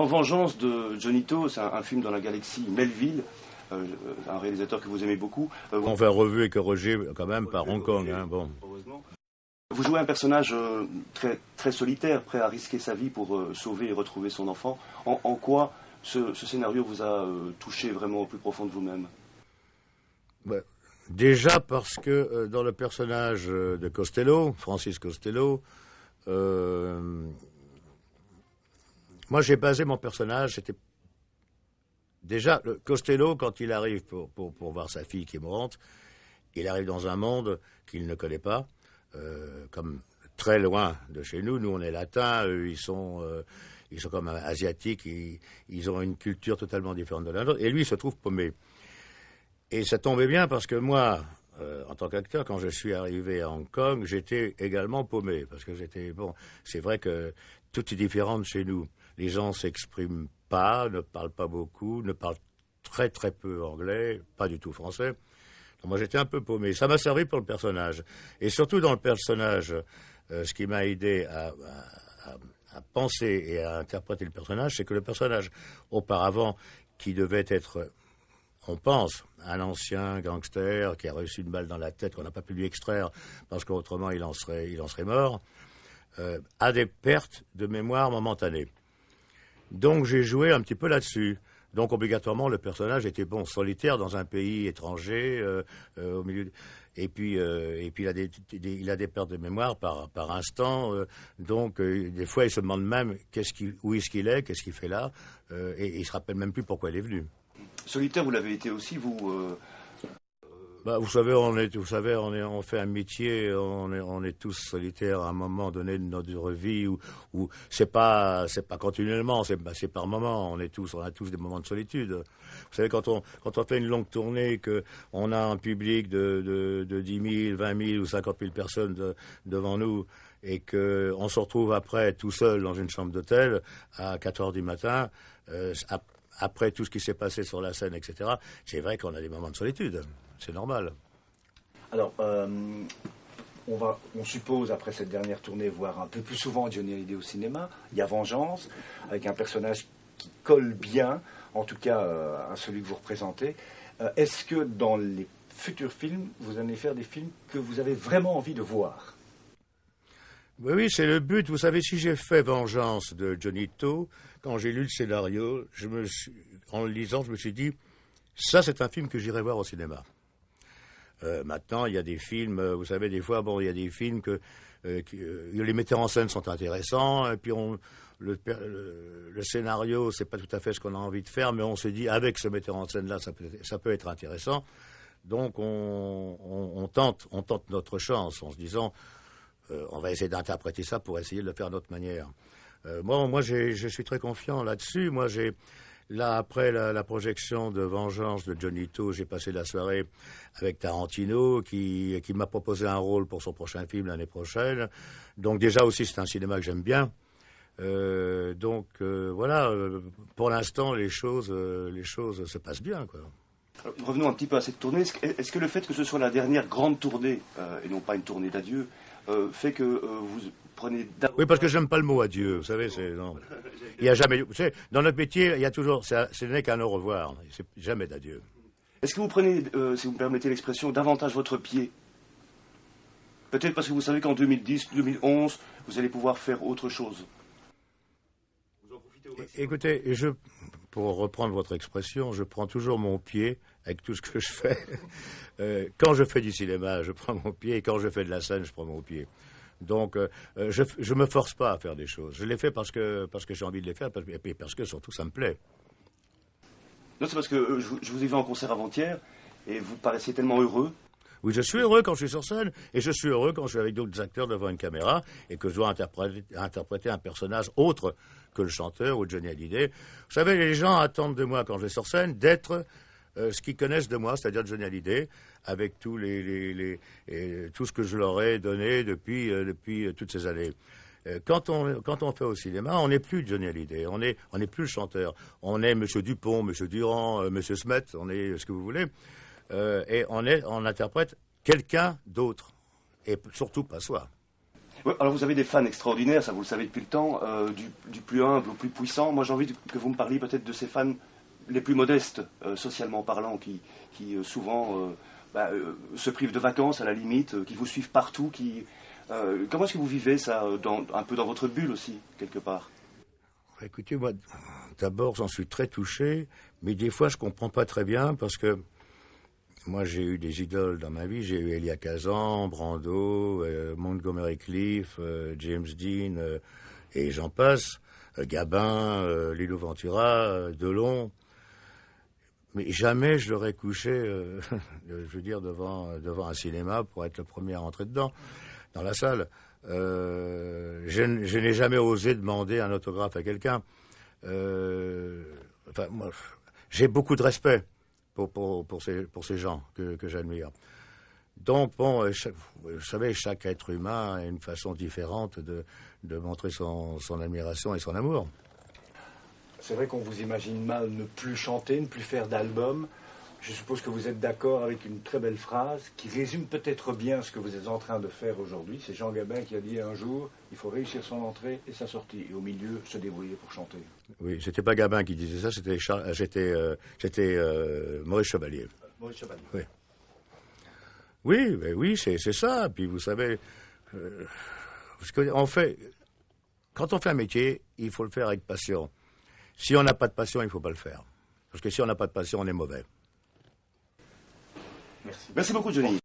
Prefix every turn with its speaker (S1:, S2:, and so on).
S1: En vengeance de Jonito, c'est un, film dans la galaxie Melville. Euh, un réalisateur que vous aimez beaucoup. Enfin euh, On va
S2: revu et corrigé quand même par Hong Kong. Hein, bon.
S1: Vous jouez un personnage euh, très, très solitaire, prêt à risquer sa vie pour sauver et retrouver son enfant. En, quoi ce, scénario vous a touché vraiment au plus profond de vous-même
S2: ben, Déjà parce que dans le personnage de Costello, Francis Costello, moi, j'ai basé mon personnage, c'était Déjà, Costello, quand il arrive pour, voir sa fille qui est mourante, il arrive dans un monde qu'il ne connaît pas, euh, comme très loin de chez nous. Nous, on est latins, eux, ils sont, euh, ils sont comme asiatiques, ils, ont une culture totalement différente de la nôtre, et lui, il se trouve paumé. Et ça tombait bien parce que moi, euh, en tant qu'acteur, quand je suis arrivé à Hong Kong, j'étais également paumé, parce que j'étais, bon, c'est vrai que tout est différent de chez nous les gens s'expriment pas, ne parlent pas beaucoup, ne parlent très très peu anglais, pas du tout français. moi j'étais un peu paumé. Ça m'a servi pour le personnage. Et surtout dans le personnage, euh, ce qui m'a aidé à, penser et à interpréter le personnage, c'est que le personnage, auparavant, qui devait être, on pense, un ancien gangster qui a reçu une balle dans la tête qu'on n'a pas pu lui extraire parce qu'autrement il en serait, mort, euh, a des pertes de mémoire momentanées. Donc j'ai joué un petit peu là-dessus. Donc obligatoirement, le personnage était bon, solitaire dans un pays étranger, euh, euh, au milieu. Et puis, euh, et puis il a des, il a des pertes de mémoire par, par instant. donc des fois, il se demande même ce où est-ce qu'il est, qu'est-ce qu'il fait là, et, et, il se rappelle même plus pourquoi il est venu.
S1: Solitaire, vous l'avez été aussi, vous.
S2: Bah, vous savez, on est, vous savez, on est, on fait un métier, on est, on est tous solitaires à un moment donné de notre vie où, c'est pas, c'est pas continuellement, bah, c'est, par moment. On est tous, on a tous des moments de solitude. Vous savez, quand on, quand on fait une longue tournée, que on a un public de, de, de 10 000, 20 000 ou 50 000 personnes devant nous et que on se retrouve après tout seul dans une chambre d'hôtel à 4 heures du matin, euh, après tout ce qui s'est passé sur la scène, etc., c'est vrai qu'on a des moments de solitude. C'est normal.
S1: Alors, euh, on, va, on suppose, après cette dernière tournée, voir un peu plus souvent Johnny Hallyday au cinéma. Il y a Vengeance, avec un personnage qui colle bien, en tout cas euh, à celui que vous représentez. Euh, est-ce que dans les futurs films, vous allez faire des films que vous avez vraiment envie de voir
S2: oui, c'est le but. Vous savez, si j'ai fait Vengeance de Johnny To, quand j'ai lu le scénario, en le lisant, je me suis dit, ça, c'est un film que j'irai voir au cinéma. Euh, maintenant, il y a des films, euh, vous savez, des fois, bon, il y a des films que euh, les metteurs en scène sont intéressants, et puis le, scénario, ce scénario, c'est pas tout à fait ce qu'on a envie de faire, mais on se dit, avec ce metteur en scène-là, ça peut, être intéressant. Donc, tente, on tente notre chance en se disant, euh, on va essayer d'interpréter ça pour essayer de le faire autre manière. Euh, moi, moi je suis très confiant là-dessus. Moi, j'ai. Là, après la, projection de Vengeance de Johnny To, j'ai passé la soirée avec Tarantino, qui, qui m'a proposé un rôle pour son prochain film l'année prochaine. Donc déjà aussi, c'est un cinéma que j'aime bien. Euh, donc voilà, pour l'instant, les choses, les choses se passent bien.
S1: Revenons un petit peu à cette tournée. est -ce que le fait que ce soit la dernière grande tournée, et non pas une tournée d'adieu, euh, fait que euh, vous prenez Oui, parce que j'aime pas le mot adieu, vous savez, c'est Il y a jamais, vous
S2: dans notre métier, il y a toujours, ce n'est qu'un au revoir, c'est jamais d'adieu.
S1: Est-ce que vous prenez, euh, si vous me permettez l'expression, davantage votre pied Peut-être parce que vous savez qu'en 2010, 2011, vous allez pouvoir faire autre chose.
S2: Vous en profitez au Écoutez, je pour reprendre votre expression, je prends toujours mon pied avec tout ce que je fais. Euh, quand je fais du cinéma, je prends mon pied, et quand je fais de la scène, je prends mon pied. Donc, euh, euh, je ne me force pas à faire des choses. Je les fais parce que, parce que j'ai envie de les faire, parce, et parce que surtout, ça me plaît.
S1: Non, c'est parce que je, je vous ai vu en concert avant-hier, et
S2: vous paraissiez tellement heureux. Oui, je suis heureux quand je suis sur scène et je suis heureux quand je suis avec d'autres acteurs devant une caméra et que je dois interpréter, interpréter un personnage autre que le chanteur ou Johnny Hallyday. Vous savez, les gens attendent de moi quand je vais sur scène d'être euh, ce qu'ils connaissent de moi, c'est-à-dire Johnny Hallyday, avec tous les, et tout ce que je leur ai donné depuis, euh, depuis euh, toutes ces années. quand on, quand on fait au cinéma, on n'est plus Johnny Hallyday, on n'est on plus le chanteur. On est M. Dupont, M. Durand, M. Smet, on est ce que vous voulez. Euh, et on, est, interprète quelqu'un d'autre, et surtout pas soi.
S1: alors vous avez des fans extraordinaires, ça vous le savez depuis le temps, euh, du, plus humble au plus puissant. Moi j'ai envie que vous me parliez peut-être de ces fans les plus modestes, euh, socialement parlant, qui, souvent bah, se privent de vacances à la limite, qui vous suivent partout. Qui, comment est-ce que vous vivez ça, dans, un peu dans votre bulle aussi, quelque part
S2: Écoutez, moi d'abord j'en suis très touché, mais des fois je ne comprends pas très bien parce que moi, j'ai eu des idoles dans ma vie. J'ai eu Elia Kazan, Brando, euh, Montgomery Cliff, euh, James Dean, euh, et j'en passe. Gabin, Lilo Ventura, Delon. Mais jamais je l'aurais couché, je veux dire, devant, devant un cinéma pour être le premier à rentrer dedans, dans la salle. je, n'ai jamais osé demander un autographe à quelqu'un. enfin, j'ai beaucoup de respect pour, ces, gens que, j'admire. Donc, bon, euh, vous savez, chaque être humain a une façon différente de, montrer son, son admiration et son amour.
S1: C'est vrai qu'on vous imagine mal ne plus chanter, ne plus faire d'album. Je suppose que vous êtes d'accord avec une très belle phrase qui résume peut-être bien ce que vous êtes en train de faire aujourd'hui. C'est Jean Gabin qui a dit un jour, il faut réussir son entrée et sa sortie, et au milieu, se débrouiller pour chanter.
S2: Oui, c'était pas Gabin qui disait ça, c'était euh, euh, euh, Maurice Chevalier. Euh, Maurice Chevalier. Oui. Oui, ben oui, c'est ça. Puis vous savez, on fait, quand on fait un métier, il faut le faire avec passion. Si on n'a pas de passion, il ne faut pas le faire. Parce que si on n'a pas de passion, on est mauvais.
S1: merci beaucoup, Johnny.